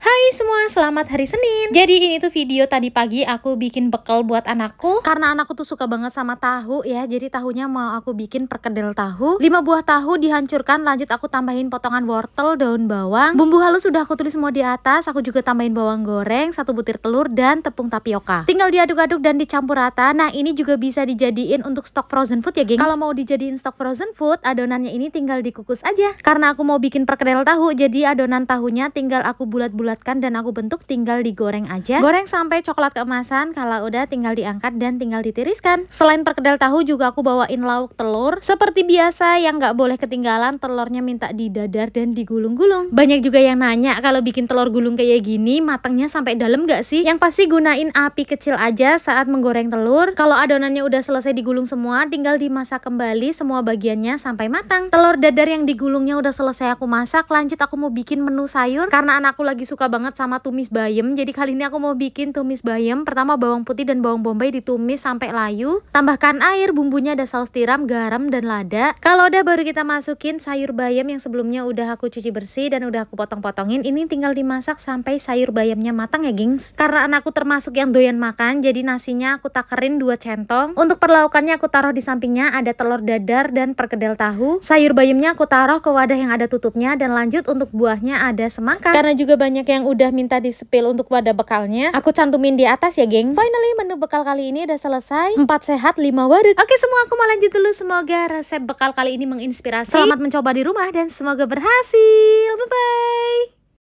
Hai semua, selamat hari Senin. Jadi ini tuh video tadi pagi aku bikin bekal buat anakku karena anakku tuh suka banget sama tahu ya. Jadi tahunya mau aku bikin perkedel tahu. 5 buah tahu dihancurkan, lanjut aku tambahin potongan wortel, daun bawang, bumbu halus sudah aku tulis semua di atas. Aku juga tambahin bawang goreng, satu butir telur dan tepung tapioka. Tinggal diaduk-aduk dan dicampur rata. Nah, ini juga bisa dijadiin untuk stok frozen food ya, gengs. Kalau mau dijadiin stok frozen food, adonannya ini tinggal dikukus aja. Karena aku mau bikin perkedel tahu, jadi adonan tahunya tinggal aku bulat-bulat bulatkan dan aku bentuk tinggal digoreng aja. Goreng sampai coklat keemasan, kalau udah tinggal diangkat dan tinggal ditiriskan. Selain perkedel tahu juga aku bawain lauk telur. Seperti biasa yang nggak boleh ketinggalan telurnya minta didadar dan digulung-gulung. Banyak juga yang nanya kalau bikin telur gulung kayak gini matangnya sampai dalam nggak sih? Yang pasti gunain api kecil aja saat menggoreng telur. Kalau adonannya udah selesai digulung semua, tinggal dimasak kembali semua bagiannya sampai matang. Telur dadar yang digulungnya udah selesai aku masak, lanjut aku mau bikin menu sayur karena anakku lagi suka suka banget sama tumis bayam. Jadi kali ini aku mau bikin tumis bayam. Pertama bawang putih dan bawang bombay ditumis sampai layu. Tambahkan air, bumbunya ada saus tiram, garam, dan lada. Kalau udah baru kita masukin sayur bayam yang sebelumnya udah aku cuci bersih dan udah aku potong-potongin. Ini tinggal dimasak sampai sayur bayamnya matang ya gengs. Karena anakku termasuk yang doyan makan, jadi nasinya aku takarin dua centong. Untuk perlaukannya aku taruh di sampingnya ada telur dadar dan perkedel tahu. Sayur bayamnya aku taruh ke wadah yang ada tutupnya dan lanjut untuk buahnya ada semangka. Karena juga banyak yang udah minta di spill untuk wadah bekalnya. Aku cantumin di atas ya, geng. Finally menu bekal kali ini udah selesai. 4 sehat, 5 waduk Oke, semua aku mau lanjut dulu. Semoga resep bekal kali ini menginspirasi. Selamat mencoba di rumah dan semoga berhasil. Bye bye.